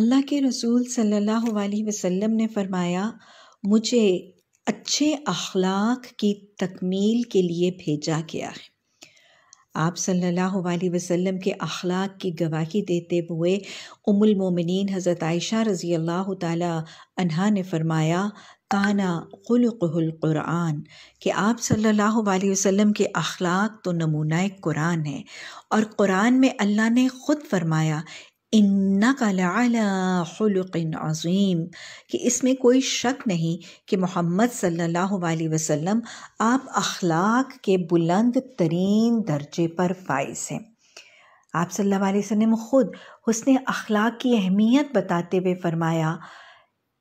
अल्लाह के रसूल सल्लल्लाहु अलैहि वसल्लम ने फ़रमाया मुझे अच्छे अखलाक की तकमील के लिए भेजा गया है आप सल्लल्लाहु अलैहि वसल्लम के अखलाक की गवाही देते हुए उमुल मोमिनीन हज़रत आयशा रज़ी अल्लाह तहा ने फ़रमाया काना खुलकुल क़ुरान कि आप सल्लल्लाहु अलैहि वसल्लम के अखलाक तो नमूना क़ुरान है और क़ुरान में अल्लाह ने ख़ुद फरमाया इन्ना अज़ीम कि इसमें कोई शक नहीं कि मोहम्मद सल्लल्लाहु अलैहि वसल्लम आप अखलाक के बुलंद तरीन दर्जे पर फाइज हैं आप सल्लल्लाहु अलैहि वसल्लम ख़ुद हसन अखलाक की अहमियत बताते हुए फ़रमाया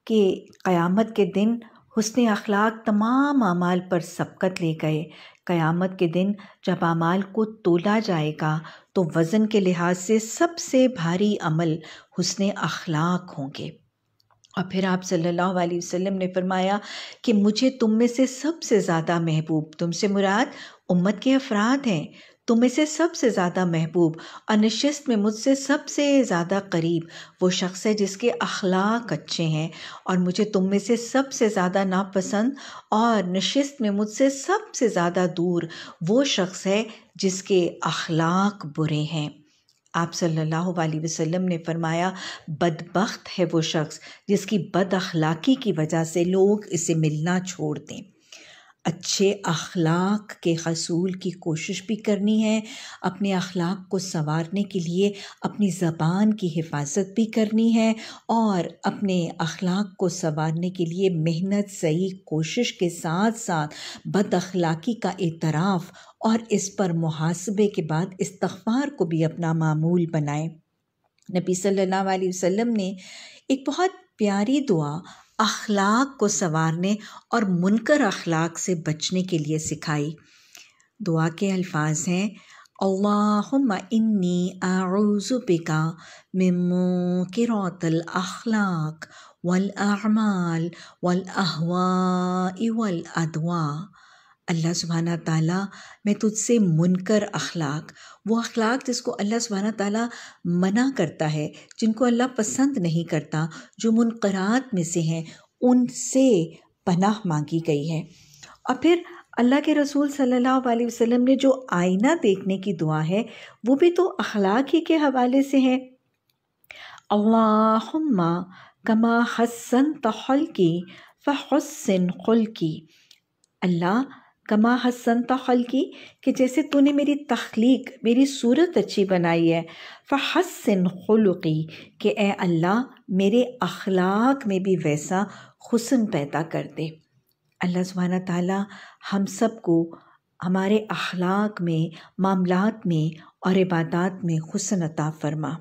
कि क़यामत के दिन हसन अखलाक तमाम अमाल पर सबकत ले गए क़यामत के दिन जब अमाल को तोला जाएगा तो वज़न के लिहाज से सबसे भारी अमल हुसन अखलाक होंगे और फिर आप सल्लल्लाहु अलैहि वसल्लम ने फरमाया कि मुझे तुम में से सबसे ज़्यादा महबूब तुमसे मुराद उम्मत के अफराद हैं तुम से सबसे ज़्यादा महबूब और नशस्त में मुझसे सबसे ज़्यादा करीब वो शख्स है जिसके अखलाक अच्छे हैं और मुझे तुम में से सबसे ज़्यादा नापसंद और नशस्त में मुझसे सबसे ज़्यादा दूर वो शख्स है जिसके अखलाक बुरे हैं आप सल्लल्लाहु अलैहि वसल्लम ने फरमाया बदबخت है वो शख्स जिसकी बद अखलाक़ी की वजह से लोग इसे मिलना छोड़ दें अच्छे अखलाक के हसूल की कोशिश भी करनी है अपने अखलाक को संवारने के लिए अपनी ज़बान की हिफाजत भी करनी है और अपने अखलाक को संवारने के लिए मेहनत सही कोशिश के साथ साथ बद अखलाक़ी का एतराफ़ और इस पर मुहासबे के बाद इस्तार को भी अपना मामूल बनाएं नबी सल्लल्लाहु अलैहि वसल्लम ने एक बहुत प्यारी दुआ अखलाक को संवारने और मुनकर अखलाक से बचने के लिए सिखाई दुआ के अल्फाज हैं अल्लाहुम्मा इन्नी आऊज़ु बिका रौतल अखलाक वल अमाल वल अहवा वल अदवा अल्लाह सुबहाना ताला मैं तुझसे मुनकर अखलाक वो अखलाक जिसको अल्लाह सुबहाना ताला मना करता है जिनको अल्लाह पसंद नहीं करता जो मुनकरात में से हैं उनसे पनाह मांगी गई है और फिर अल्लाह के रसूल सल्लल्लाहु अलैहि वसल्लम ने जो आईना देखने की दुआ है वो भी तो अखलाक ही के हवाले से है अल्लाहुम्मा कमा हसन तहल की फ़हसन खुल की अल्लाह कमा हसन तखल की कि जैसे तूने मेरी तख्लीक मेरी सूरत अच्छी बनाई है फ़हसन खुलुकी कि ए अल्लाह मेरे अखलाक में भी वैसा हुसन पैदा कर दे अल्लाह सुबहाना ताला हम सब को हमारे अखलाक में मामलात में और इबादत में हुसन अता फरमा